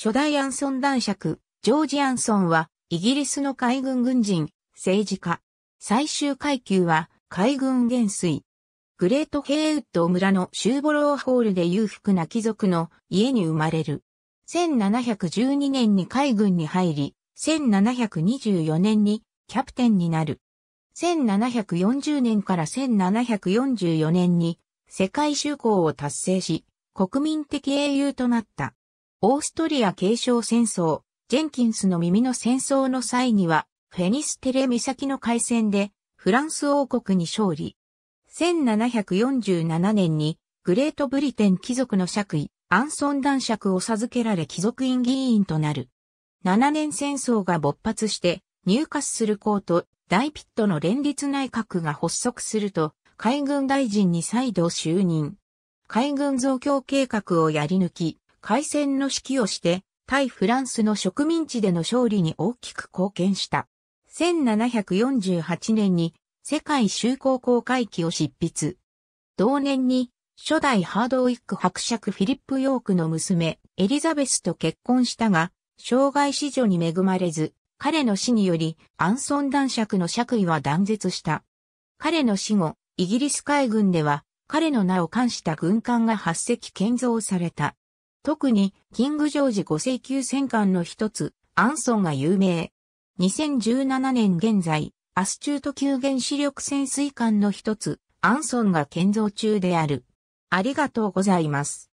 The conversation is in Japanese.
初代アンソン男爵、ジョージ・アンソンは、イギリスの海軍軍人、政治家。最終階級は、海軍元帥。グレート・ヘイウッド村のシューボローホールで裕福な貴族の家に生まれる。1712年に海軍に入り、1724年にキャプテンになる。1740年から1744年に世界就航を達成し、国民的英雄となった。オーストリア継承戦争、ジェンキンスの耳の戦争の際には、フェニステレ岬の海戦で、フランス王国に勝利。1747年に、グレートブリテン貴族の爵位、アンソン男爵を授けられ貴族院議員となる。7年戦争が勃発して、入荷する校と大ピットの連立内閣が発足すると、海軍大臣に再度就任。海軍増強計画をやり抜き、海戦の指揮をして、対フランスの植民地での勝利に大きく貢献した。1748年に世界修好公会記を執筆。同年に初代ハードウィック伯爵フィリップ・ヨークの娘エリザベスと結婚したが、生涯子女に恵まれず、彼の死によりアンソン男爵の爵位は断絶した。彼の死後、イギリス海軍では彼の名を冠した軍艦が8隻建造された。特にキング・ジョージ5世級戦艦の一つ、アンソンが有名。2017年現在、アスチュート級原子力潜水艦の一つ、アンソンが建造中である。ありがとうございます。